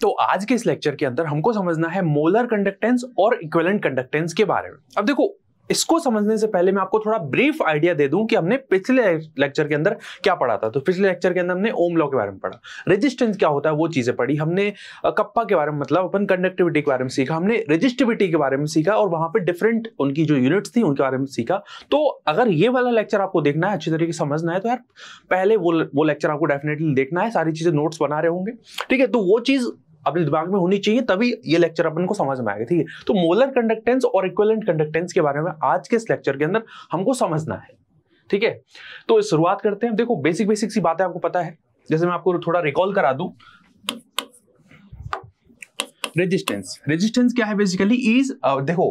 तो आज के इस लेक्चर के अंदर हमको समझना है मोलर कंडक्टेंस और इक्वेलेंट कंडक्टेंस के बारे में अब देखो इसको समझने से पहले मैं आपको थोड़ा ब्रीफ आइडिया दे दूं कि हमने पिछले लेक्चर के अंदर क्या पढ़ा था तो पिछले लेक्चर के अंदर हमने ओम लॉ के बारे में पढ़ा रेजिस्टेंस क्या होता है वो चीजें पढ़ी हमने कप्पा के बारे में मतलब अपन कंडक्टिविटी के बारे में सीखा हमने रजिस्टिविटी के बारे में सीखा और वहां पर डिफरेंट उनकी जो यूनिट्स थी उनके बारे में सीखा तो अगर ये वाला लेक्चर आपको देखना है अच्छी तरीके से समझना है तो यार पहले वो वो लेक्चर आपको डेफिनेटली देखना है सारी चीजें नोट्स बना रहे होंगे ठीक है तो वो चीज अपने दिमाग में होनी चाहिए तभी ये लेक्चर अपन को समझ में आएगा ठीक है तो मोलर कंडक्टेंस और इक्वलेंट कंडक्टेंस के बारे में आज के इस लेक्चर के अंदर हमको समझना है ठीक है तो शुरुआत करते हैं देखो बेसिक बेसिक सी बातें आपको पता है जैसे मैं आपको थोड़ा रिकॉल करा दूं रेजिस्टेंस रेजिस्टेंस क्या है बेसिकली इज uh, देखो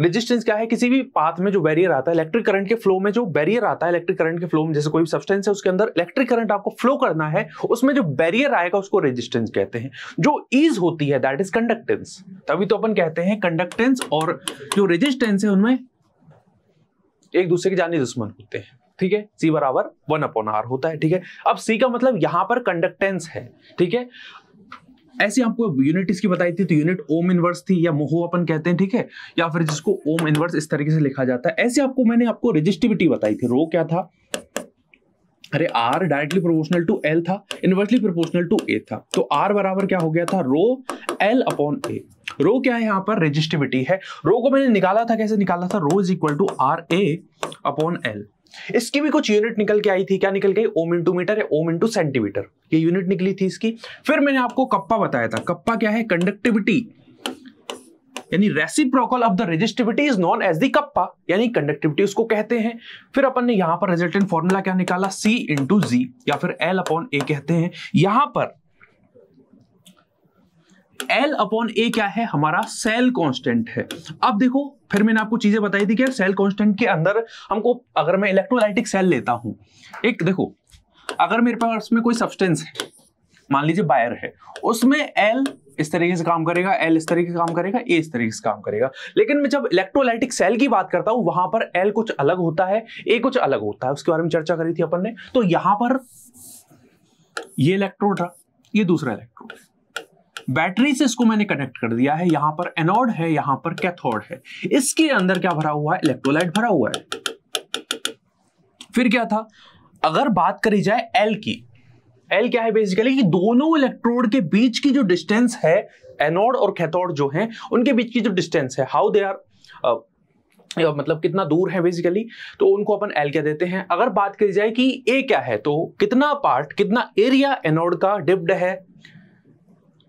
रेजिस्टेंस क्या है किसी भी पाथ में जो बैरियर आता है इलेक्ट्रिक करंट के फ्लो में जो बैरियर आता है इलेक्ट्रिक करंट के फ्लो में जैसे कोई भी सब्सटेंस है उसके अंदर इलेक्ट्रिक करंट आपको फ्लो करना है उसमें जो बैरियर आएगा उसको रेजिस्टेंस कहते हैं जो ईज होती है दैट इज कंडक्टेंस तभी तो अपन कहते हैं कंडक्टेंस और जो रेजिस्टेंस है उनमें एक दूसरे के जानी दुश्मन होते हैं ठीक है सी बराबर वन अपॉन आर होता है ठीक है अब सी का मतलब यहां पर कंडक्टेंस है ठीक है ऐसे आपको यूनिट इसकी बताई थी तो यूनिट ओम इनवर्स थी या मोहो अपन कहते हैं ठीक है या फिर जिसको ओम इनवर्स इस तरीके से लिखा जाता है ऐसे आपको मैंने आपको रजिस्टिविटी बताई थी रो क्या था अरे R directly proportional to L था इनवर्सली प्रोपोर्शनल टू ए था तो आर बराबर क्या हो गया था रो एल अपॉन ए रो क्या है यहाँ पर रेजिस्टिविटी है रो को मैंने निकाला था कैसे निकाला था rho is equal to R A upon L इसकी भी कुछ यूनिट निकल के आई थी क्या निकल गई ओम इंटू मीटर या ओम इंटू सेंटीमीटर ये यूनिट निकली थी इसकी फिर मैंने आपको कप्पा बताया था कप्पा क्या है कंडक्टिविटी यानी reciprocal of the resistivity is known as the kappa यानी कंडक्टिविटी उसको कहते हैं फिर अपन ने यहां पर रिजल्टेंट फॉर्मूला क्या निकाला सी इंटू जी या फिर एल अपॉन ए कहते हैं यहां पर एल अपॉन ए क्या है हमारा सेल कांस्टेंट है अब देखो फिर मैंने आपको चीजें बताई थी कि सेल कांस्टेंट के अंदर हमको अगर मैं इलेक्ट्रोलाइटिक सेल लेता हूं एक देखो अगर मेरे पास में कोई सब्सटेंस है मान लीजिए बायर है उसमें एल इस तरीके से काम करेगा एल इस तरीके से काम करेगा ए इस तरीके से काम करेगा लेकिन मैं जब इलेक्ट्रोलाइटिक सेल की बात करता हूं वहां पर एल कुछ अलग होता है ए कुछ अलग होता है उसके बारे में चर्चा करी थी अपन ने तो यहां पर ये इलेक्ट्रोड रहा ये दूसरा इलेक्ट्रोड बैटरी से इसको मैंने कनेक्ट कर दिया है यहां पर एनोड है यहां पर कैथोड है इसके अंदर क्या भरा हुआ है इलेक्ट्रोलाइट भरा हुआ है फिर क्या था अगर बात करी जाए एल की एल क्या है बेसिकली कि दोनों इलेक्ट्रोड के बीच की जो डिस्टेंस है एनोड और कैथोड जो है उनके बीच की जो डिस्टेंस है हाउ दे आर मतलब कितना दूर है बेसिकली तो उनको अपन एल क्या देते हैं अगर बात करी जाए कि ए क्या है तो कितना पार्ट कितना एरिया एनोड का डिप्ड है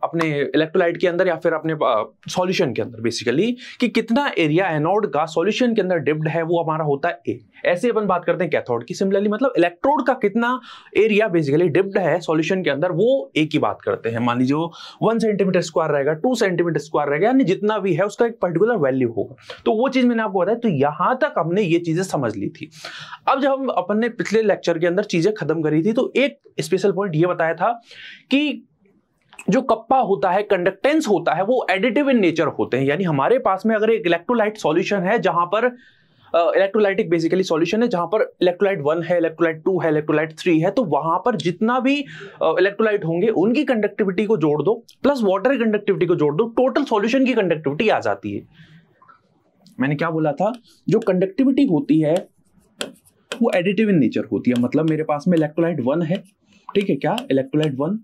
अपने इलेक्ट्रोलाइट के अंदर या फिर अपने सॉल्यूशन के अंदर बेसिकली कि कितना एरिया एनोड का सॉल्यूशन के अंदर डिप्ड है वो हमारा होता है ए ऐसे अपन बात करते हैं कैथोड की सिमिलरली मतलब इलेक्ट्रोड का कितना एरिया बेसिकली डिप्ड है सॉल्यूशन के अंदर वो ए की बात करते हैं मान लीजिए वन सेंटीमीटर स्क्वायर रहेगा टू सेंटीमीटर स्क्वायर रहेगा यानी जितना भी है उसका एक पर्टिकुलर वैल्यू होगा तो वो चीज़ मैंने आपको बताया तो यहां तक हमने ये चीज़ें समझ ली थी अब जब हम अपन ने पिछले लेक्चर के अंदर चीज़ें खत्म करी थी तो एक स्पेशल पॉइंट ये बताया था कि जो कप्पा होता है कंडक्टेंस होता है वो एडिटिव इन नेचर होते हैं यानी हमारे पास में अगर एक इलेक्ट्रोलाइट सॉल्यूशन है जहां पर इलेक्ट्रोलाइटिक बेसिकली सॉल्यूशन है जहां पर इलेक्ट्रोलाइट वन है इलेक्ट्रोलाइट टू है इलेक्ट्रोलाइट थ्री है तो वहां पर जितना भी इलेक्ट्रोलाइट uh, होंगे उनकी कंडक्टिविटी को जोड़ दो प्लस वाटर की कंडक्टिविटी को जोड़ दो टोटल सोल्यूशन की कंडक्टिविटी आ जाती है मैंने क्या बोला था जो कंडक्टिविटी होती है वो एडिटिव इन नेचर होती है मतलब मेरे पास में इलेक्ट्रोलाइट वन है ठीक है क्या इलेक्ट्रोलाइट वन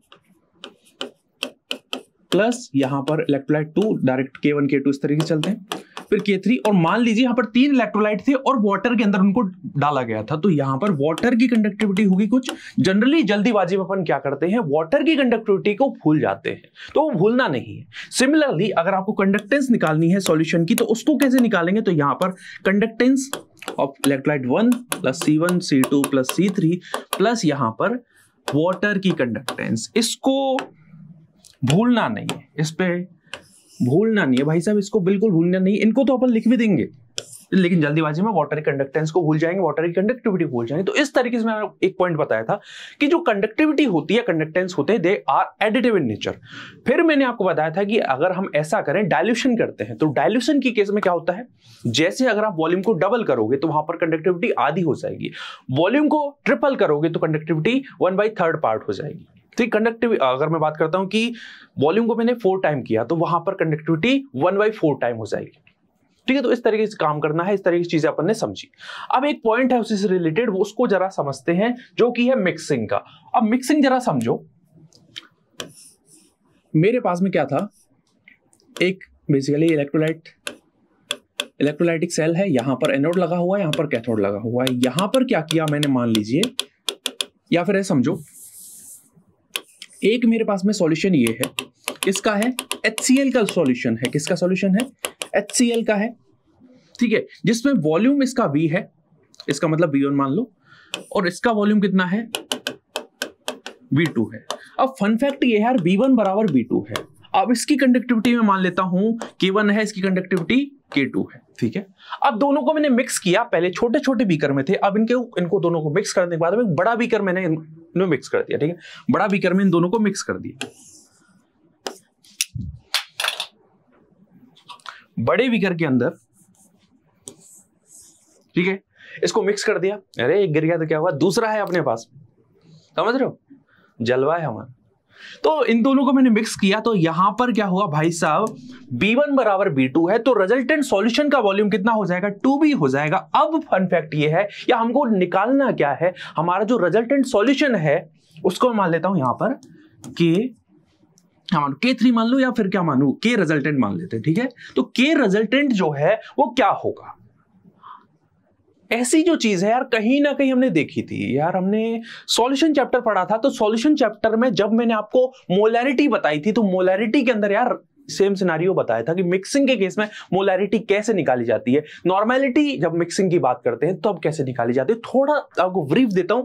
प्लस यहाँ पर electrolyte two direct K one K two इस तरीके से चलते हैं फिर के थ्री और मान लीजिए यहाँ पर तीन इलेक्ट्रोलाइट थे और वाटर के अंदर उनको डाला गया था तो यहाँ पर वाटर की कंडक्टिविटी होगी कुछ जनरली जल्दीबाजी में अपन क्या करते हैं वाटर की कंडक्टिविटी को भूल जाते हैं तो वो भूलना नहीं है सिमिलरली अगर आपको कंडक्टेंस निकालनी है सोल्यूशन की तो उसको कैसे निकालेंगे तो यहाँ पर conductance of electrolyte one plus C one C two plus C three plus यहाँ पर वाटर की कंडक्टेंस इसको भूलना नहीं है इस पर भूलना नहीं है भाई साहब इसको बिल्कुल भूलना नहीं इनको तो अपन लिख भी देंगे लेकिन जल्दीबाजी में वाटर कंडक्टेंस को भूल जाएंगे वाटर की कंडक्टिविटी भूल जाएंगे तो इस तरीके से मैंने एक पॉइंट बताया था कि जो कंडक्टिविटी होती है कंडक्टेंस होते हैं they are additive in nature फिर मैंने आपको बताया था कि अगर हम ऐसा करें डायल्यूशन करते हैं तो डायल्यूशन की केस में क्या होता है जैसे अगर आप वॉल्यूम को डबल करोगे तो वहां पर कंडक्टिविटी आधी हो जाएगी वॉल्यूम को ट्रिपल करोगे तो conductivity one by third part हो जाएगी तो कंडक्टिव अगर मैं बात करता हूं कि वॉल्यूम को मैंने फोर टाइम किया तो वहां पर conductivity one by four time हो जाएगी ठीक है तो इस तरीके से काम करना है इस तरीके की चीजें अपन ने समझी अब एक पॉइंट है उससे रिलेटेड वो उसको जरा समझते हैं जो कि है मिक्सिंग का अब मिक्सिंग जरा समझो मेरे पास में क्या था एक बेसिकली इलेक्ट्रोलाइट इलेक्ट्रोलाइटिक सेल है यहां पर एनोड लगा हुआ है यहां पर कैथोड लगा हुआ है यहां पर क्या किया मैंने मान लीजिए या फिर समझो एक मेरे पास में सॉल्यूशन ये है किसका है एच का सॉल्यूशन है किसका सॉल्यूशन है एच का है ठीक है जिसमें वॉल्यूम इसका वी है इसका मतलब वी मान लो और इसका वॉल्यूम कितना है V2 है अब फन फैक्ट ये है यार वन बराबर V2 है अब इसकी कंडक्टिविटी में मान लेता हूं के वन है इसकी कंडक्टिविटी के टू है ठीक है अब दोनों को मैंने मिक्स किया पहले छोटे छोटे बीकर में थे अब इनके इनको दोनों को मिक्स करने के बाद में बड़ा बीकर मैंने में मिक्स कर दिया ठीक है बड़ा बीकर में इन दोनों को मिक्स कर दिया बड़े बीकर के अंदर ठीक है इसको मिक्स कर दिया अरे एक गिर गया तो क्या हुआ दूसरा है अपने पास समझ रहे हो जलवा है हमारा तो इन दोनों को मैंने मिक्स किया तो यहां पर क्या हुआ भाई साहब बी वन बराबर बी टू है तो रिजल्टेंट सॉल्यूशन का वॉल्यूम कितना हो जाएगा बी हो जाएगा अब फन फैक्ट ये है या हमको निकालना क्या है हमारा जो रिजल्टेंट सॉल्यूशन है उसको मान लेता हूं यहां पर के क्या के थ्री मान लो या फिर क्या मानू के रिजल्टेंट मान लेते हैं ठीक है तो के रिजल्टेंट जो है वो क्या होगा ऐसी जो चीज़ है यार कहीं ना कहीं हमने देखी थी यार हमने सॉल्यूशन चैप्टर पढ़ा था तो सॉल्यूशन चैप्टर में जब मैंने आपको मोलैरिटी बताई थी तो मोलैरिटी के अंदर यार सेम सिनारियो बताया था कि मिक्सिंग के केस में मोलैरिटी कैसे निकाली जाती है नॉर्मैलिटी जब मिक्सिंग की बात करते हैं तब अब कैसे निकाली जाती है थोड़ा आपको ब्रीफ देता हूं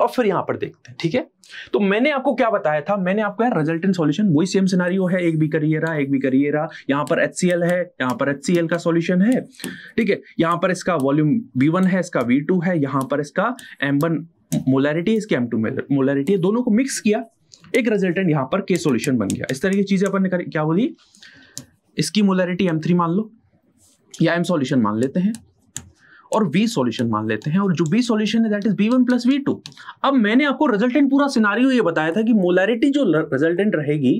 और फिर यहां पर देखते हैं ठीक है तो मैंने आपको क्या बताया था मैंने आपको यार रिजल्टेंट सॉल्यूशन वही सेम सिनारियो है एक भी करिए रहा एक भी करिए रहा यहां पर एच है यहां पर एच का सॉल्यूशन है ठीक है यहां पर इसका वॉल्यूम V1 है इसका V2 है यहां पर इसका M1 मोलैरिटी इसकी M2 मोलैरिटी है दोनों को मिक्स किया एक रिजल्टेंट यहां पर K सॉल्यूशन बन गया इस तरह की चीजें अपन ने क्या बोली इसकी मोलैरिटी M3 मान लो या M सॉल्यूशन मान लेते हैं और वी सॉल्यूशन मान लेते हैं और जो वी सॉल्यूशन है that is V one plus V two अब मैंने आपको रिजल्टेंट पूरा सिनारियो ये बताया था कि मोलैरिटी जो रिजल्टेंट रहेगी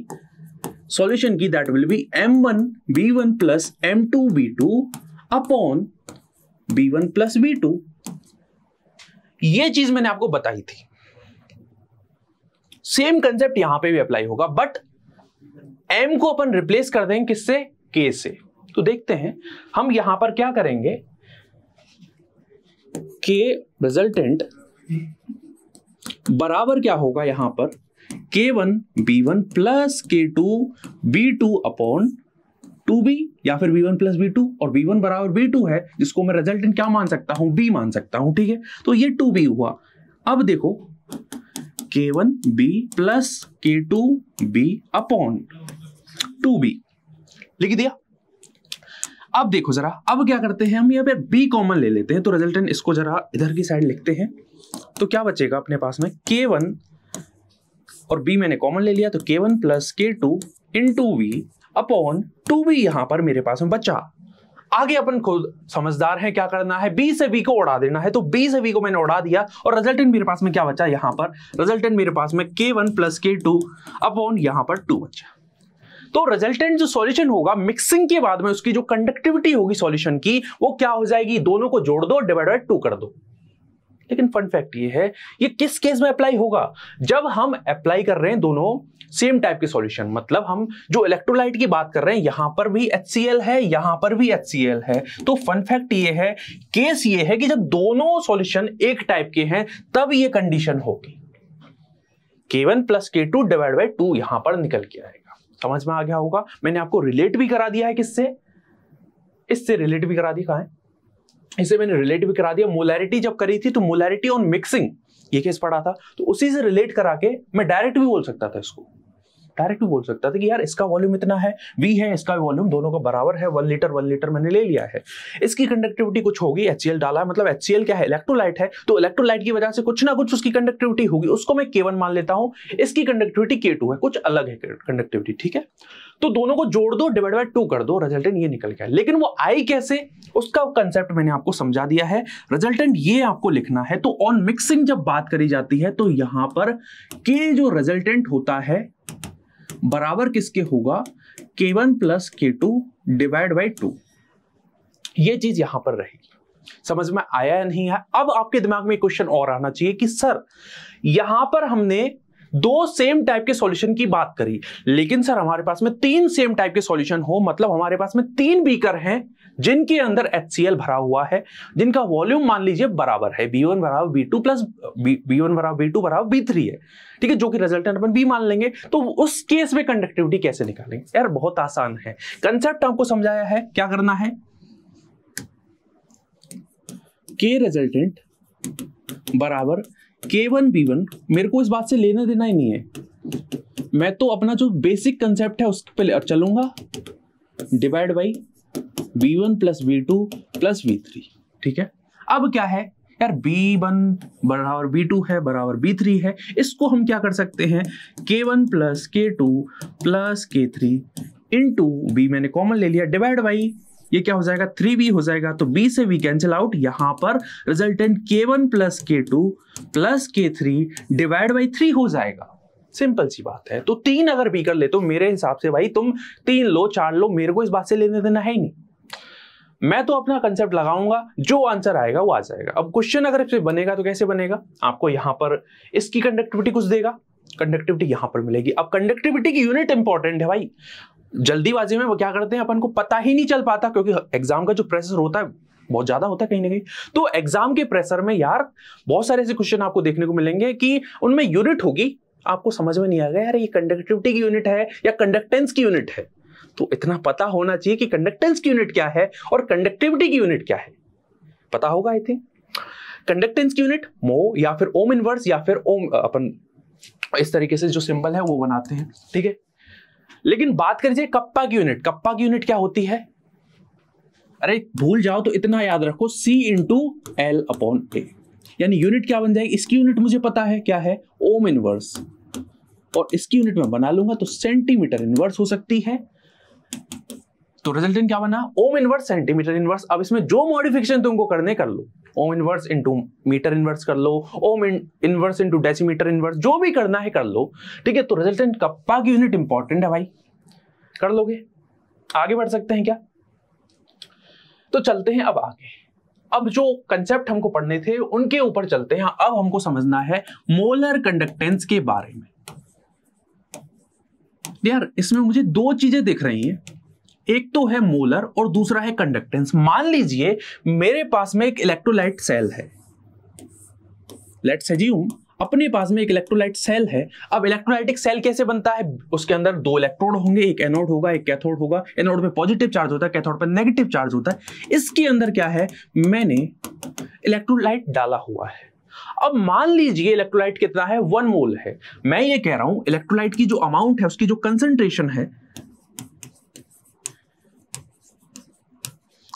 सॉल्यूशन की that will be M one V one plus M two V two upon V one plus V two ये चीज मैंने आपको बताई थी सेम कंसेप्ट यहां पे भी अप्लाई होगा बट एम को अपन रिप्लेस कर देंगे किससे के से तो देखते हैं हम यहां पर क्या करेंगे के रिजल्टेंट बराबर क्या होगा यहां पर K one V one plus K two V two upon two V या फिर V one plus V two और बी वन बराबर बी टू है जिसको मैं रिजल्टेंट क्या मान सकता हूं बी मान सकता हूं ठीक है तो ये टू बी हुआ अब देखो K one V plus K two V upon two V लिख दिया अब देखो जरा अब क्या करते हैं हम यहाँ पे बी कॉमन ले लेते हैं तो रिजल्टेंट इसको जरा इधर की साइड लिखते हैं तो क्या बचेगा अपने पास में के वन और बी मैंने कॉमन ले लिया तो K one plus K two into V upon two V यहां पर मेरे पास में बचा आगे अपन खुद समझदार है क्या करना है बी से बी को उड़ा देना है तो बी से बी को मैंने उड़ा दिया और रिजल्टेंट मेरे पास में क्या बचा यहां पर रिजल्टेंट मेरे पास में K one plus K two upon यहां पर टू बचा तो रिजल्टेंट जो सॉल्यूशन होगा मिक्सिंग के बाद में उसकी जो कंडक्टिविटी होगी सॉल्यूशन की वो क्या हो जाएगी दोनों को जोड़ दो डिवाइड बाई टू कर दो लेकिन फन फैक्ट ये है ये किस केस में अप्लाई होगा जब हम अप्लाई कर रहे हैं दोनों सेम टाइप के सॉल्यूशन मतलब हम जो इलेक्ट्रोलाइट की बात कर रहे हैं यहां पर भी एच है यहां पर भी एच है तो फन फैक्ट ये है केस ये है कि जब दोनों सॉल्यूशन एक टाइप के हैं तब ये कंडीशन होगी K one plus K two divide by two यहां पर निकल के आएगा समझ में आ गया होगा मैंने आपको रिलेट भी करा दिया है किससे इससे रिलेट भी करा दिया कहा है इसे मैंने रिलेट भी करा दिया मोलैरिटी जब करी थी तो मोलैरिटी ऑन मिक्सिंग ये केस पढ़ा था तो उसी से रिलेट करा के मैं डायरेक्ट भी बोल सकता था इसको डायरेक्ट भी बोल सकता था कि यार इसका वॉल्यूम इतना है वी है इसका वॉल्यूम दोनों का बराबर है वन लीटर वन लीटर मैंने ले लिया है इसकी कंडक्टिविटी कुछ होगी एच डाला है मतलब एच क्या है इलेक्ट्रोलाइट है तो इलेक्ट्रोलाइट की वजह से कुछ ना कुछ उसकी कंडक्टिविटी होगी उसको मैं के मान लेता हूँ इसकी कंडक्टिविटी के है कुछ अलग है कंडक्टिविटी ठीक है तो दोनों को जोड़ दो डिवाइड बाय टू कर दो रिजल्टेंट ये निकल गया लेकिन वो आई कैसे उसका कंसेप्ट मैंने आपको समझा दिया है रिजल्टेंट ये आपको लिखना है तो ऑन मिक्सिंग जब बात करी जाती है तो यहां पर के जो रिजल्टेंट होता है बराबर किसके होगा K one plus K two divide by two ये चीज यहां पर रहेगी समझ में आया या नहीं है अब आपके दिमाग में क्वेश्चन और आना चाहिए कि सर यहां पर हमने दो सेम टाइप के सॉल्यूशन की बात करी लेकिन सर हमारे पास में तीन सेम टाइप के सॉल्यूशन हो मतलब हमारे पास में तीन बीकर हैं जिनके अंदर एच भरा हुआ है जिनका वॉल्यूम मान लीजिए बराबर है बी वन बराबर V two plus V one बराबर बी टू बराबर बी थ्री है ठीक है जो कि रिजल्टेंट अपन बी मान लेंगे तो उस केस में कंडक्टिविटी कैसे निकालेंगे यार बहुत आसान है कंसेप्ट आपको समझाया है क्या करना है के रिजल्टेंट बराबर के वन बी वन मेरे को इस बात से लेना देना ही नहीं है मैं तो अपना जो बेसिक कंसेप्ट है उस पर चलूंगा divide by V one plus V two plus V three ठीक है अब क्या है यार बी वन बराबर बी टू है बराबर बी थ्री है इसको हम क्या कर सकते हैं K one plus K two plus K three into V मैंने कॉमन ले लिया डिवाइड बाई ये क्या हो जाएगा थ्री बी हो जाएगा तो बी से वी कैंसिल आउट यहां पर resultant K one plus K two plus K three divide by three हो जाएगा सिंपल सी बात है तो तीन अगर भी कर ले तो मेरे हिसाब से भाई तुम तीन लो चार लो मेरे को इस बात से लेने देना है ही नहीं मैं तो अपना कंसेप्ट लगाऊंगा जो आंसर आएगा वो आ जाएगा अब क्वेश्चन अगर इससे बनेगा तो कैसे बनेगा आपको यहाँ पर इसकी कंडक्टिविटी कुछ देगा कंडक्टिविटी यहां पर मिलेगी अब कंडक्टिविटी की यूनिट इंपॉर्टेंट है भाई जल्दीबाजी में वो क्या करते हैं अपन को पता ही नहीं चल पाता क्योंकि एग्जाम का जो प्रेशर होता है बहुत ज्यादा होता है कहीं ना कहीं तो एग्जाम के प्रेशर में यार बहुत सारे ऐसे क्वेश्चन आपको देखने को मिलेंगे कि उनमें यूनिट होगी आपको समझ में नहीं आ गया यार ये कंडक्टिविटी की यूनिट है या कंडक्टेंस की यूनिट है तो इतना पता होना चाहिए कि कंडक्टेंस की यूनिट क्या है और कंडक्टिविटी की यूनिट क्या है पता होगा आई थिंक कंडक्टेंस की यूनिट मो या फिर ओम इनवर्स या फिर ओम अपन इस तरीके से जो सिंबल है वो बनाते हैं ठीक है लेकिन बात करिए कप्पा की यूनिट कप्पा की यूनिट क्या होती है अरे भूल जाओ तो इतना याद रखो C into L upon A यानी यूनिट क्या बन जाएगी इसकी यूनिट मुझे पता है क्या है ओम इनवर्स और इसकी यूनिट में बना लूंगा तो सेंटीमीटर इनवर्स हो सकती है तो रिजल्टेंट क्या बना ओम इनवर्स सेंटीमीटर इनवर्स अब इसमें जो मॉडिफिकेशन तुमको करने कर लो ohm inverse into metre inverse कर लो ohm inverse into decimetre inverse जो भी करना है कर लो ठीक है तो रिजल्टेंट कप्पा की यूनिट इंपॉर्टेंट है भाई कर लोगे आगे बढ़ सकते हैं क्या तो चलते हैं अब आगे अब जो कंसेप्ट हमको पढ़ने थे उनके ऊपर चलते हैं अब हमको समझना है मोलर कंडक्टेंस के बारे में तो यार इसमें मुझे दो चीजें दिख रही हैं एक तो है मोलर और दूसरा है कंडक्टेंस मान लीजिए मेरे पास में एक इलेक्ट्रोलाइट सेल है लेट्स एज्यूम अपने पास में एक इलेक्ट्रोलाइट सेल है अब इलेक्ट्रोलाइटिक सेल कैसे बनता है उसके अंदर दो इलेक्ट्रोड होंगे एक एनोड होगा एक कैथोड होगा एनोड पे पॉजिटिव चार्ज होता है कैथोड पे नेगेटिव चार्ज होता है इसके अंदर क्या है मैंने इलेक्ट्रोलाइट डाला हुआ है अब मान लीजिए इलेक्ट्रोलाइट कितना है वन मोल है मैं ये कह रहा हूं इलेक्ट्रोलाइट की जो अमाउंट है उसकी जो कंसेंट्रेशन है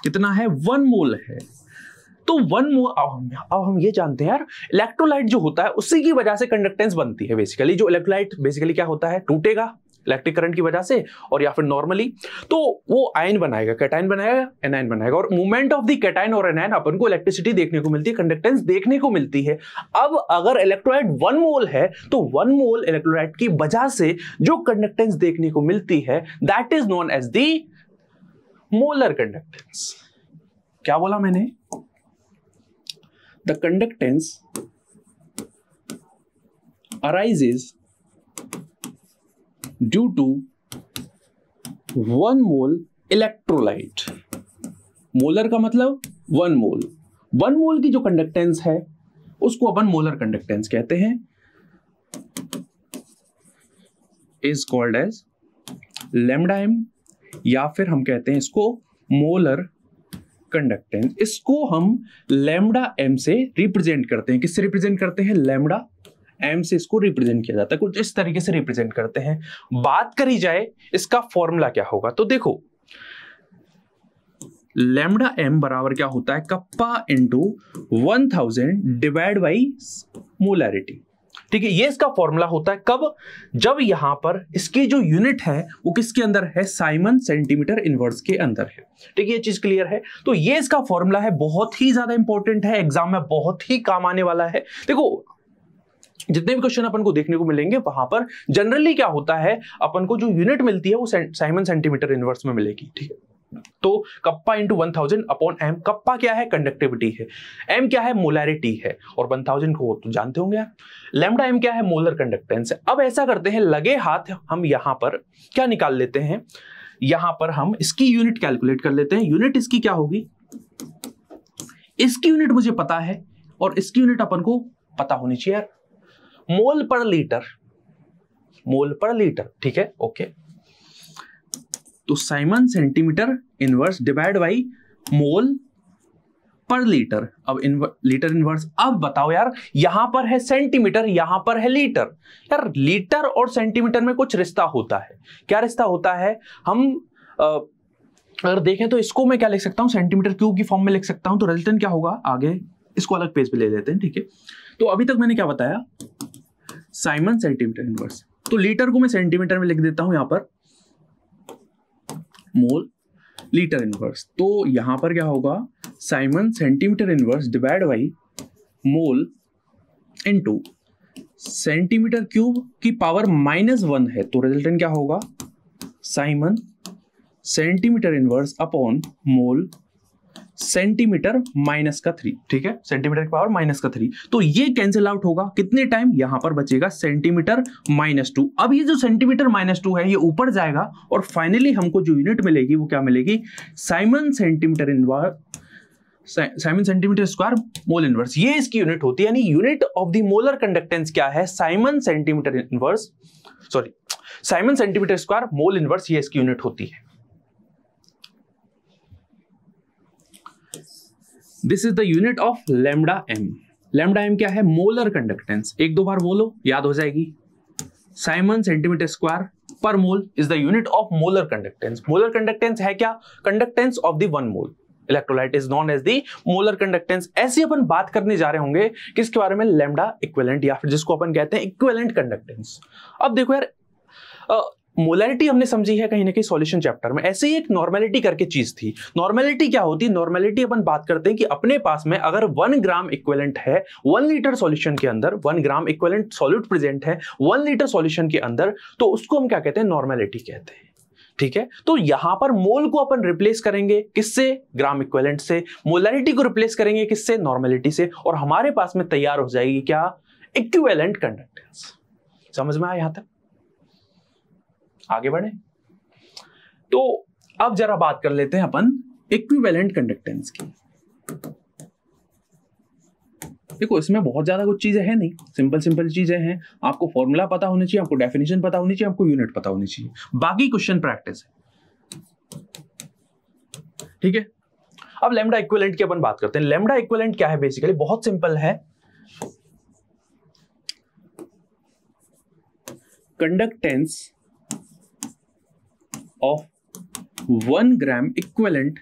कितना है वन मोल है तो वन मोल अब हम अब हम ये जानते हैं यार इलेक्ट्रोलाइट जो होता है उसी की वजह से कंडक्टेंस बनती है बेसिकली जो इलेक्ट्रोलाइट बेसिकली क्या होता है टूटेगा इलेक्ट्रिक करंट की वजह से और या फिर नॉर्मली तो वो आयन बनाएगा कैटाइन बनाएगा एनाइन बनाएगा और मूवमेंट ऑफ द कैटाइन और एनाइन अपन को इलेक्ट्रिसिटी देखने को मिलती है कंडक्टेंस देखने को मिलती है अब अगर इलेक्ट्रोलाइट वन मोल है तो वन मोल इलेक्ट्रोलाइट की वजह से जो कंडक्टेंस देखने को मिलती है that is known as the molar conductance क्या बोला मैंने the conductance arises due to one mole electrolyte molar का मतलब वन मोल वन मोल की जो कंडक्टेंस है उसको अपन मोलर कंडक्टेंस कहते हैं is called as lambda M या फिर हम कहते हैं इसको मोलर कंडक्टेंस इसको हम लेमडा एम से रिप्रेजेंट करते हैं किससे रिप्रेजेंट करते हैं लेमडा एम से इसको रिप्रेजेंट किया जाता है कुछ इस तरीके से रिप्रेजेंट करते हैं बात करी जाए इसका फॉर्मूला क्या होगा तो देखो लेमडा एम बराबर क्या होता है kappa into one thousand divide by molarity ठीक है ये इसका फॉर्मूला होता है कब जब यहां पर इसकी जो यूनिट है वो किसके अंदर है साइमन सेंटीमीटर इनवर्स के अंदर है ठीक है ये चीज क्लियर है तो ये इसका फॉर्मूला है बहुत ही ज्यादा इंपॉर्टेंट है एग्जाम में बहुत ही काम आने वाला है देखो जितने भी क्वेश्चन अपन को देखने को मिलेंगे वहां पर जनरली क्या होता है अपन को जो यूनिट मिलती है वो साइमन सेंटीमीटर इनवर्स में मिलेगी ठीक है तो kappa into one thousand upon M kappa क्या है कंडक्टिविटी है एम क्या है मोलैरिटी है और वन थाउजेंड को तो जानते होंगे आप एम क्या है मोलर कंडक्टेंस है अब ऐसा करते हैं लगे हाथ हम यहां पर क्या निकाल लेते हैं यहां पर हम इसकी यूनिट कैलकुलेट कर लेते हैं यूनिट इसकी क्या होगी इसकी यूनिट मुझे पता है और इसकी यूनिट अपन को पता होनी चाहिए यार मोल पर लीटर मोल पर लीटर ठीक है ओके तो siemens centimetre inverse divide by mole पर लीटर अब इन्वर, लीटर इनवर्स अब बताओ यार यहां पर है सेंटीमीटर यहां पर है लीटर यार लीटर और सेंटीमीटर में कुछ रिश्ता होता है क्या रिश्ता होता है हम आ, अगर देखें तो इसको मैं क्या लिख सकता हूं सेंटीमीटर क्यूब की फॉर्म में लिख सकता हूं तो रिजल्टन क्या होगा आगे इसको अलग पेज पे ले लेते हैं ठीक है तो अभी तक मैंने क्या बताया साइमन सेंटीमीटर इनवर्स तो लीटर को मैं सेंटीमीटर में लिख देता हूं यहां पर मोल लीटर इनवर्स तो यहां पर क्या होगा siemens centimetre inverse divide by mole into centimetre cube की पावर माइनस वन है तो रिजल्टेंट क्या होगा siemens centimetre inverse upon mole centimetre minus का थ्री ठीक है सेंटीमीटर की पावर माइनस का थ्री तो ये कैंसिल आउट होगा कितने टाइम यहां पर बचेगा सेंटीमीटर माइनस टू अब ये जो सेंटीमीटर माइनस टू है ये ऊपर जाएगा और फाइनली हमको जो यूनिट मिलेगी वो क्या मिलेगी siemens centimetre in siemens centimetre square mole inverse ये इसकी यूनिट होती है यानी unit of the molar conductance क्या है siemens centimetre inverse sorry siemens centimetre square mole inverse ये इसकी यूनिट होती है this is the unit of lambda M lambda M क्या है मोलर कंडक्टेंस एक दो बार बोलो याद हो जाएगी साइमन सेंटीमीटर स्क्वायर पर mole is the unit of molar conductance molar conductance है क्या conductance of the one mole electrolyte is known as the molar conductance ऐसी अपन बात करने जा रहे होंगे किसके बारे में लेमडा इक्वेलेंट या फिर जिसको अपन कहते हैं इक्वेलेंट कंडक्टेंस अब देखो यार मोलैरिटी हमने समझी है कहीं ना कहीं सॉल्यूशन चैप्टर में ऐसे ही एक नॉर्मेलिटी करके चीज थी नॉर्मेलिटी क्या होती है नॉर्मेलिटी अपन बात करते हैं कि अपने पास में अगर वन ग्राम इक्वेलेंट है वन लीटर सॉल्यूशन के अंदर one gram equivalent solute present है वन लीटर सॉल्यूशन के अंदर तो उसको हम क्या कहते हैं नॉर्मेलिटी कहते हैं ठीक है तो यहां पर मोल को अपन रिप्लेस करेंगे किससे ग्राम इक्वेलेंट से मोलैरिटी को रिप्लेस करेंगे किससे नॉर्मेलिटी से और हमारे पास में तैयार हो जाएगी क्या इक्वेलेंट कंडक्टेंस समझ में आया यहां तक आगे बढ़े तो अब जरा बात कर लेते हैं अपन इक्विवेलेंट कंडक्टेंस की देखो इसमें बहुत ज्यादा कुछ चीजें हैं नहीं सिंपल सिंपल चीजें हैं आपको फॉर्मूला पता होनी चाहिए आपको डेफिनेशन पता होनी चाहिए आपको यूनिट पता होनी चाहिए बाकी क्वेश्चन प्रैक्टिस है ठीक है अब लेमडा इक्वेलेंट की अपन बात करते हैं लेमडा इक्वेलेंट क्या है बेसिकली बहुत सिंपल है conductance of one gram equivalent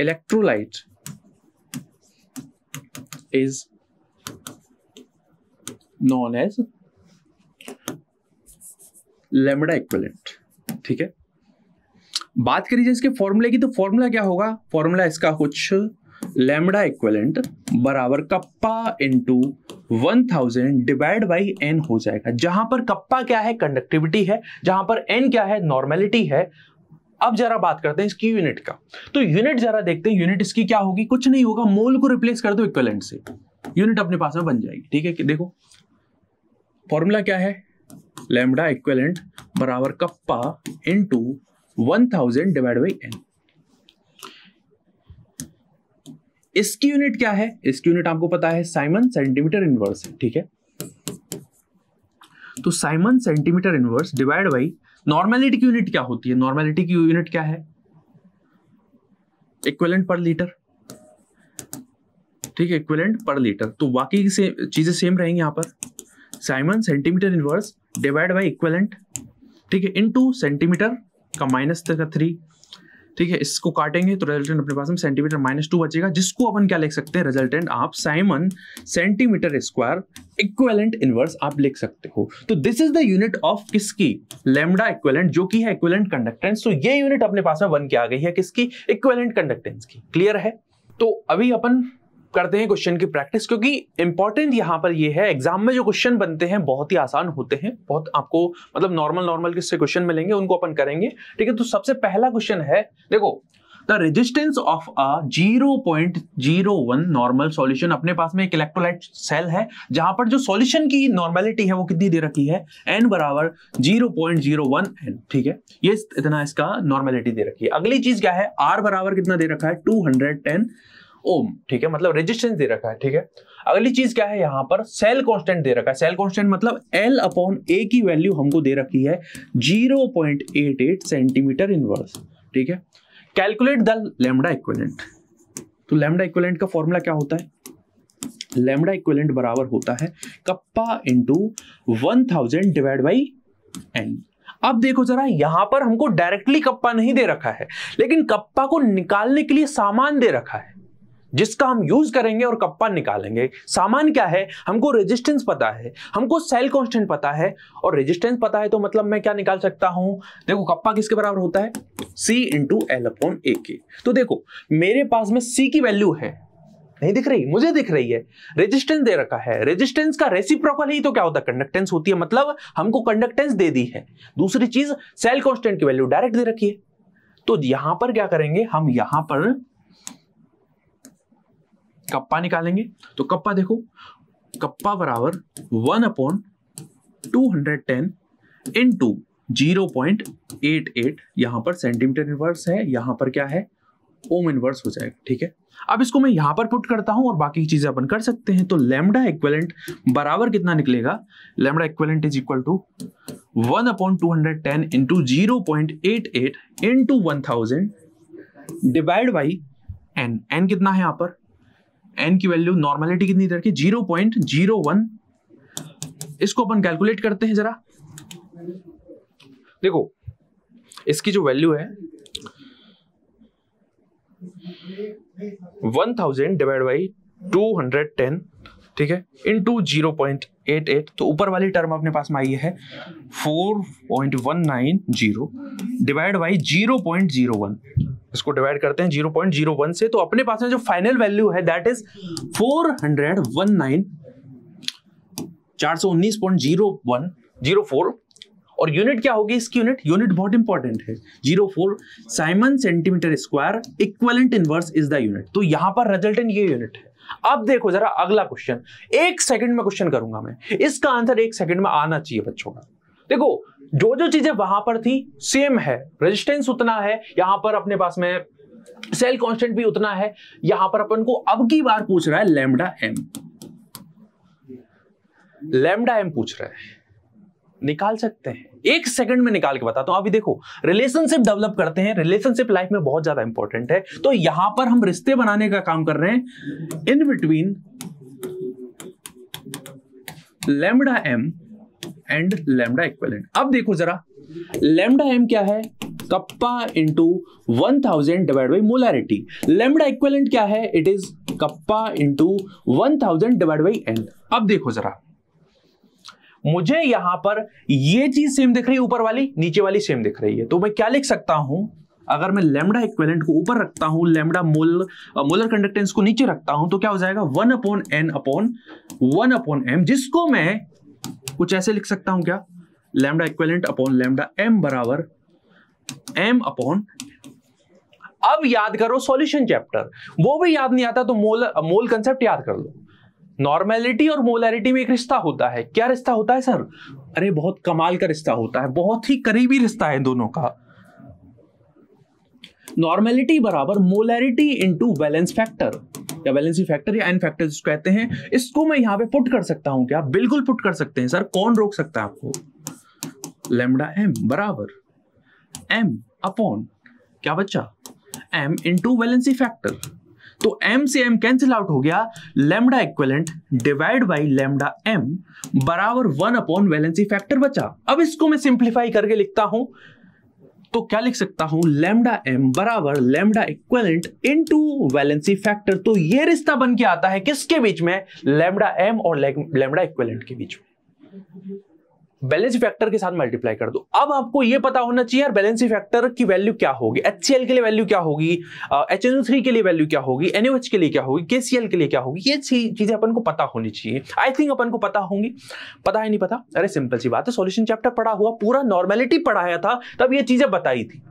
electrolyte is known as lambda equivalent ठीक है बात करी जाए इसके फॉर्मूले की तो फॉर्मूला क्या होगा फॉर्मूला इसका कुछ लेमडा इक्वेलेंट बराबर kappa into 1000 divide by N हो जाएगा जहां पर कप्पा क्या है कंडक्टिविटी है जहां पर एन क्या है नॉर्मेलिटी है अब जरा बात करते हैं इसकी यूनिट का तो यूनिट जरा देखते हैं यूनिट इसकी क्या होगी कुछ नहीं होगा मोल को रिप्लेस कर दो इक्वलेंट से यूनिट अपने पास में बन जाएगी ठीक है कि देखो फॉर्मूला क्या है लेमडा इक्वेलेंट बराबर kappa into one thousand divide by N इसकी यूनिट क्या है इसकी यूनिट आपको पता है साइमन सेंटीमीटर इनवर्स ठीक है तो siemens centimetre inverse divide by normality की यूनिट क्या होती है नॉर्मेलिटी की यूनिट क्या है इक्वेलेंट पर लीटर ठीक है इक्वेलेंट पर लीटर तो बाकी से, चीजें सेम रहेंगी यहां पर siemens centimetre inverse divide by equivalent ठीक है इनटू सेंटीमीटर का माइनस थ्री ठीक है इसको काटेंगे तो रिजल्टेंट अपने पास में सेंटीमीटर माइनस टू बचेगा जिसको अपन क्या लिख सकते हैं रिजल्टेंट आप siemens centimetre square equivalent inverse आप लिख सकते हो तो this is the unit of किसकी लेमडा इक्वेलेंट जो कि है इक्वेलेंट कंडक्टेंस तो ये यूनिट अपने पास में वन की आ गई है किसकी इक्वेलेंट कंडक्टेंस की क्लियर है तो अभी अपन करते हैं क्वेश्चन की प्रैक्टिस क्योंकि इंपॉर्टेंट यहाँ पर यह है एग्जाम में जो क्वेश्चन बनते हैं बहुत ही आसान होते हैं बहुत आपको मतलब नॉर्मल नॉर्मल किससे क्वेश्चन मिलेंगे उनको अपन करेंगे ठीक है तो सबसे पहला क्वेश्चन है देखो the resistance of a 0.01 normal solution अपने पास में एक इलेक्ट्रोलाइट सेल है जहां पर जो सॉल्यूशन की नॉर्मेलिटी है वो कितनी दे रखी है n बराबर 0.01 n ठीक है ये इतना इसका नॉर्मेलिटी दे रखी है अगली चीज क्या है r बराबर कितना दे रखा है 210 ओम ठीक है मतलब रेजिस्टेंस दे रखा है ठीक है अगली चीज क्या है यहाँ पर सेल कांस्टेंट दे रखा है सेल कांस्टेंट मतलब एल अपॉन ए की वैल्यू हमको दे रखी है 0.88 सेंटीमीटर इनवर्स ठीक है कैलकुलेट द लेमडा इक्विलेंट तो लेमडा इक्विलेंट का फॉर्मूला क्या होता है लेमडा इक्विलेंट बराबर होता है kappa into one thousand divide by N अब देखो जरा यहां पर हमको डायरेक्टली कप्पा नहीं दे रखा है लेकिन कप्पा को निकालने के लिए सामान दे रखा है जिसका हम यूज करेंगे और कप्पा निकालेंगे सामान क्या है हमको रेजिस्टेंस पता है हमको सेल कॉन्स्टेंट पता है और रेजिस्टेंस पता है तो मतलब मैं क्या निकाल सकता हूं देखो कप्पा किसके बराबर होता है C into L upon A के तो देखो मेरे पास में सी की वैल्यू है नहीं दिख रही मुझे दिख रही है रेजिस्टेंस दे रखा है रेजिस्टेंस का रेसिप्रोकल ही तो क्या होता है कंडक्टेंस होती है मतलब हमको कंडक्टेंस दे दी है दूसरी चीज सेल कॉन्स्टेंट की वैल्यू डायरेक्ट दे रखी है तो यहां पर क्या करेंगे हम यहां पर कप्पा निकालेंगे तो कप्पा देखो कप्पा बराबर one upon two hundred ten into zero point eight eight यहां पर सेंटीमीटर इनवर्स है यहां पर क्या है ओम इनवर्स हो जाएगा ठीक है अब इसको मैं यहां पर पुट करता हूं और बाकी की चीज़ें अपन कर सकते हैं तो लेमडा इक्वेलेंट बराबर कितना निकलेगा lambda equivalent is equal to one upon two hundred ten into zero point eight eight into one thousand divide by N N कितना है यहां पर एन की वैल्यू नॉर्मेलिटी कितनी रखी जीरो पॉइंट जीरो वन इसको अपन कैलकुलेट करते हैं जरा देखो इसकी जो वैल्यू है one thousand divide by two hundred ten ठीक है into zero point eight eight तो ऊपर वाली टर्म अपने पास में आई है four point one nine zero divide by zero point zero one इसको डिवाइड करते हैं जीरो जीरो पॉइंट वन से तो अपने पास में जो फाइनल वैल्यू है that is four hundred one nine चार सौ उन्नीस point zero one zero four और यूनिट क्या होगी इसकी यूनिट यूनिट बहुत इंपॉर्टेंट है zero four siemens centimetre square equivalent inverse is the unit तो यहां पर रिजल्टेंट ये यूनिट है अब देखो जरा अगला क्वेश्चन एक सेकंड में क्वेश्चन करूंगा मैं इसका आंसर एक सेकंड में आना चाहिए बच्चों का देखो जो जो चीजें वहां पर थी सेम है रेजिस्टेंस उतना है यहां पर अपने पास में सेल कांस्टेंट भी उतना है यहां पर अपन को अब की बार पूछ रहा है लेमडा एम लेमडा एम पूछ रहा है निकाल सकते हैं एक सेकंड में निकाल के बताता हूं अभी देखो रिलेशनशिप डेवलप करते हैं रिलेशनशिप लाइफ में बहुत ज्यादा इंपॉर्टेंट है तो यहां पर हम रिश्ते बनाने का काम कर रहे हैं in between lambda M and lambda equivalent अब देखो जरा लेमडा एम क्या है kappa into one thousand divide by molarity lambda equivalent क्या है it is kappa into one thousand divide by N अब देखो जरा मुझे यहां पर ये चीज सेम दिख रही है ऊपर वाली नीचे वाली सेम दिख रही है तो मैं क्या लिख सकता हूं अगर मैं लेमडा इक्वेलेंट को ऊपर रखता हूं लेमडा मोल मोलर कंडक्टेंस को नीचे रखता हूं तो क्या हो जाएगा one upon N upon one upon M जिसको मैं कुछ ऐसे लिख सकता हूं क्या lambda equivalent upon lambda M बराबर एम अपॉन अब याद करो सॉल्यूशन चैप्टर वो भी याद नहीं आता तो मोल मोल कंसेप्ट याद कर लो नॉर्मेलिटी और मोलैरिटी में एक रिश्ता होता है क्या रिश्ता होता है सर अरे बहुत कमाल का रिश्ता होता है बहुत ही करीबी रिश्ता है दोनों का नॉर्मेलिटी बराबर मोलैरिटी इंटू बैलेंस फैक्टर या बैलेंसिंग फैक्टर या एन फैक्टर जिसको कहते हैं इसको मैं यहाँ पे पुट कर सकता हूँ क्या बिल्कुल पुट कर सकते हैं सर कौन रोक सकता है आपको लेमडा एम बराबर एम अपॉन क्या बच्चा एम इंटू वैलेंसी फैक्टर तो m से m कैंसिल आउट हो गया lambda equivalent divide by lambda m बराबर वन अपॉन वैलेंसी फैक्टर बचा अब इसको मैं सिंप्लीफाई करके लिखता हूं तो क्या लिख सकता हूं लेमडा एम बराबर lambda into valency factor तो ये रिश्ता बन के आता है किसके बीच में लेमडा एम और लेमडा इक्वेलेंट के बीच में बैलेंस फैक्टर के साथ मल्टीप्लाई कर दो अब आपको यह पता होना चाहिए यार बैलेंस फैक्टर की वैल्यू क्या होगी एच के लिए वैल्यू क्या होगी एच uh, के लिए वैल्यू क्या होगी एनओएच के लिए क्या होगी के के लिए क्या होगी ये चीजें अपन को पता होनी चाहिए आई थिंक अपन को पता होंगी पता है नहीं पता अरे सिंपल सी बात है सोल्यूशन चैप्टर पढ़ा हुआ पूरा नॉर्मेलिटी पढ़ाया था तब ये चीजें बताई थी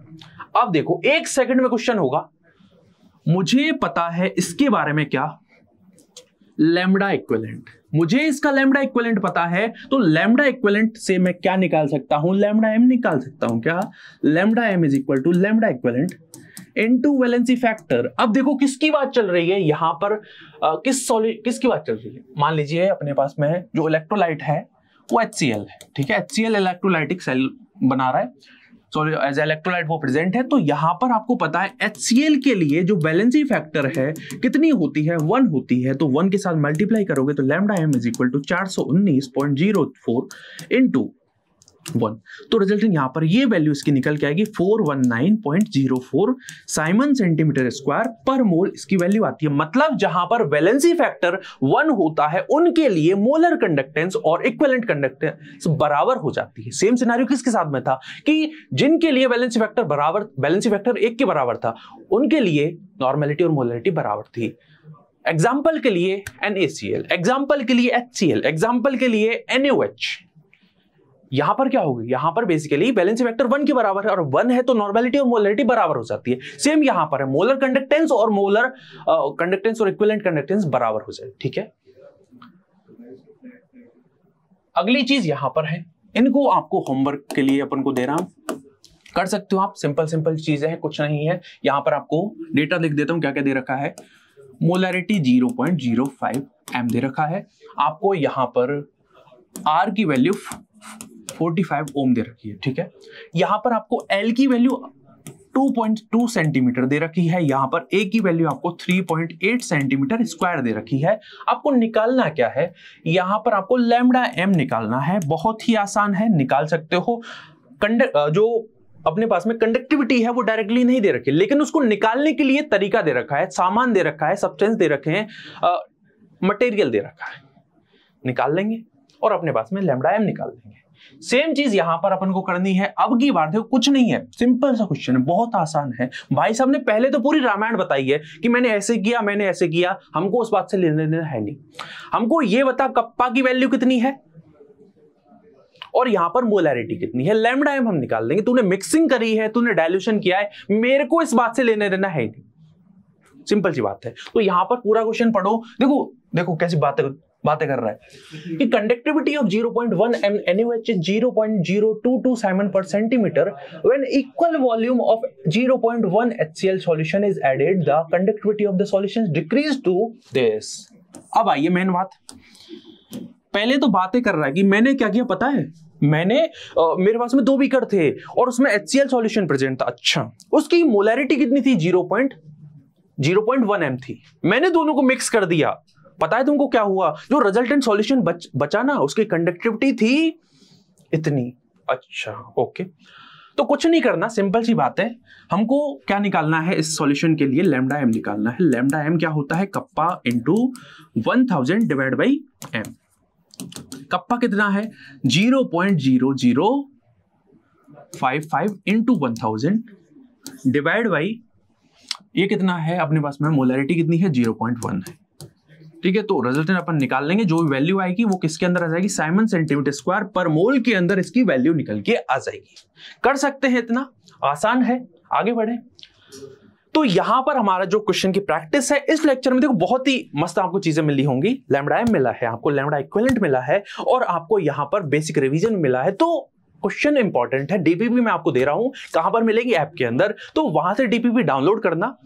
अब देखो एक सेकंड में क्वेश्चन होगा मुझे पता है इसके बारे में क्या लेमडा इक्वेलेंट मुझे इसका लेमडा इक्वेलेंट पता है तो लेमडा इक्वेलेंट से मैं क्या निकाल सकता हूं लेमडा एम निकाल सकता हूं क्या lambda M is equal to lambda equivalent into valency factor अब देखो किसकी बात चल रही है यहां पर आ, किस सॉलिड किसकी बात चल रही है मान लीजिए अपने पास में जो इलेक्ट्रोलाइट है वो एच है ठीक है एच इलेक्ट्रोलाइटिक सेल बना रहा है सॉरी एज इलेक्ट्रोलाइट वो प्रेजेंट है तो यहाँ पर आपको पता है एच के लिए जो बैलेंसिंग फैक्टर है कितनी होती है वन होती है तो वन के साथ मल्टीप्लाई करोगे तो lambda M is equal to चार सौ उन्नीस point zero four into one तो रिजल्ट यहां पर ये वैल्यू इसकी निकल के आएगी four one nine point zero four siemens centimetre square पर मोल इसकी वैल्यू आती है मतलब जहां पर वैलेंसी फैक्टर वन होता है उनके लिए मोलर कंडक्टेंस और इक्वेलेंट कंडक्टेंस बराबर हो जाती है सेम सिनारियो किसके साथ में था कि जिनके लिए वैलेंसी फैक्टर बराबर वैलेंसी फैक्टर एक के बराबर था उनके लिए नॉर्मेलिटी और मोलरिटी बराबर थी एग्जाम्पल के लिए एन एग्जाम्पल के लिए एच एग्जाम्पल के लिए एन यहां पर क्या होगी यहां पर बेसिकली बैलेंस फैक्टर वन के बराबर है और वन है तो नॉर्मेलिटी और मोलरिटी बराबर हो जाती है सेम यहां पर है मोलर कंडक्टेंस और मोलर कंडक्टेंस और इक्विलेंट कंडक्टेंस बराबर हो जाए ठीक है अगली चीज यहां पर है इनको आपको होमवर्क के लिए अपन को दे रहा हूं कर सकते हो आप सिंपल सिंपल चीजें हैं कुछ नहीं है यहां पर आपको डेटा लिख देता हूं क्या क्या दे रखा है मोलरिटी 0.05 पॉइंट एम दे रखा है आपको यहां पर आर की वैल्यू 45 ओम दे रखी है ठीक है यहाँ पर आपको एल की वैल्यू 2.2 सेंटीमीटर दे रखी है यहां पर ए की वैल्यू आपको 3.8 सेंटीमीटर स्क्वायर दे रखी है आपको निकालना क्या है यहां पर आपको लेमडा एम निकालना है बहुत ही आसान है निकाल सकते हो कंड जो अपने पास में कंडक्टिविटी है वो डायरेक्टली नहीं दे रखी लेकिन उसको निकालने के लिए तरीका दे रखा है सामान दे रखा है सब्सटेंस दे रखे हैं मटेरियल दे रखा है निकाल लेंगे और अपने पास में लेमडा एम निकाल लेंगे सेम चीज यहां पर अपन को करनी है अब की बार देखो कुछ नहीं है सिंपल सा क्वेश्चन है बहुत आसान है भाई साहब ने पहले तो पूरी रामायण बताई है कि मैंने ऐसे किया मैंने ऐसे किया हमको उस बात से लेने देना है नहीं हमको ये बता कप्पा की वैल्यू कितनी है और यहां पर मोलैरिटी कितनी है लेमडा एम हम निकाल देंगे तूने मिक्सिंग करी है तूने डायल्यूशन किया है मेरे को इस बात से लेने देना है नहीं सिंपल सी बात है तो यहां पर पूरा क्वेश्चन पढ़ो देखो देखो कैसी बात है बातें कर रहा है कि conductivity of 0.1 point one M N U H zero point zero two two seven पर centimetre when equal volume of zero point one H C L solution is added the conductivity of the solution decreases to this अब आइए main बात पहले तो बातें कर रहा है कि मैंने क्या किया पता है मैंने आ, मेरे पास में दो बीकर थे और उसमें H C L solution present था अच्छा उसकी मोलैरिटी कितनी थी zero point zero point one M थी मैंने दोनों को मिक्स कर दिया पता है तुमको क्या हुआ जो रिजल्टेंट सॉल्यूशन बच, बचा ना उसकी कंडक्टिविटी थी इतनी अच्छा ओके तो कुछ नहीं करना सिंपल सी बात है हमको क्या निकालना है इस सॉल्यूशन के लिए लेमडा एम निकालना है लेमडा एम क्या होता है kappa into one thousand divide by M kappa कितना है zero point zero zero five five into one thousand divide by ये कितना है अपने पास में मोलरिटी कितनी है जीरो पॉइंट वन है ठीक है तो रिजल्टेंट अपन निकाल लेंगे जो वैल्यू आएगी वो किसके अंदर आ जाएगी साइमन सेंटीमीटर स्क्वायर पर मोल के अंदर इसकी वैल्यू निकल के आ जाएगी कर सकते हैं इतना आसान है आगे बढ़े तो यहां पर हमारा जो क्वेश्चन की प्रैक्टिस है इस लेक्चर में देखो बहुत ही मस्त आपको चीजें मिली होंगी लेमडा एम मिला है आपको लैमडा इक्वेलेंट मिला है और आपको यहां पर बेसिक रिवीजन मिला है तो क्वेश्चन इंपॉर्टेंट है डीपीपी मैं आपको दे रहा हूं कहां पर मिलेगी ऐप के अंदर तो वहां से डीपीपी डाउनलोड करना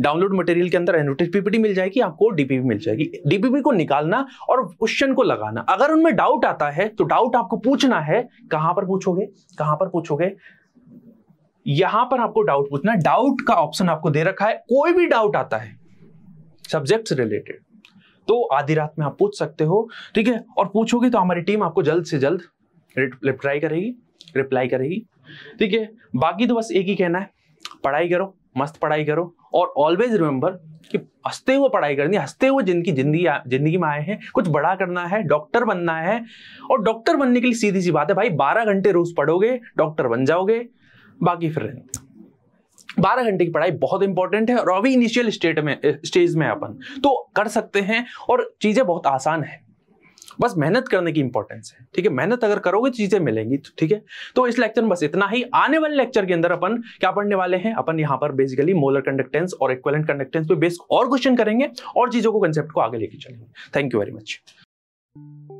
डाउनलोड मटेरियल के अंदर एनोटेड पीपीटी मिल जाएगी आपको डीपीपी मिल जाएगी डीपीपी को निकालना और क्वेश्चन को लगाना अगर उनमें डाउट आता है तो डाउट आपको पूछना है कहां पर पूछोगे कहां पर पूछोगे यहां पर आपको डाउट पूछना डाउट का ऑप्शन आपको दे रखा है कोई भी डाउट आता है सब्जेक्ट से रिलेटेड तो आधी रात में आप पूछ सकते हो ठीक है और पूछोगे तो हमारी टीम आपको जल्द से जल्द रिप्लाई करेगी रिप्लाई करेगी ठीक है बाकी तो बस एक ही कहना है पढ़ाई करो मस्त पढ़ाई करो और ऑलवेज रिमेम्बर कि हंसते हुए पढ़ाई करनी हंसते हुए जिनकी जिंदगी जिंदगी में आए हैं कुछ बड़ा करना है डॉक्टर बनना है और डॉक्टर बनने के लिए सीधी सी बात है भाई बारह घंटे रोज पढ़ोगे डॉक्टर बन जाओगे बाकी फिर बारह घंटे की पढ़ाई बहुत इंपॉर्टेंट है और अभी इनिशियल स्टेट में स्टेज में अपन तो कर सकते हैं और चीज़ें बहुत आसान है बस मेहनत करने की इंपॉर्टेंस है ठीक है मेहनत अगर करोगे चीजें मिलेंगी तो ठीक है तो इस लेक्चर में बस इतना ही आने वाले लेक्चर के अंदर अपन क्या पढ़ने वाले हैं अपन यहाँ पर बेसिकली मोलर कंडक्टेंस और इक्वेलेंट कंडक्टेंस पे बेस्ड और क्वेश्चन करेंगे और चीजों को कंसेप्ट को आगे लेके चलेंगे थैंक यू वेरी मच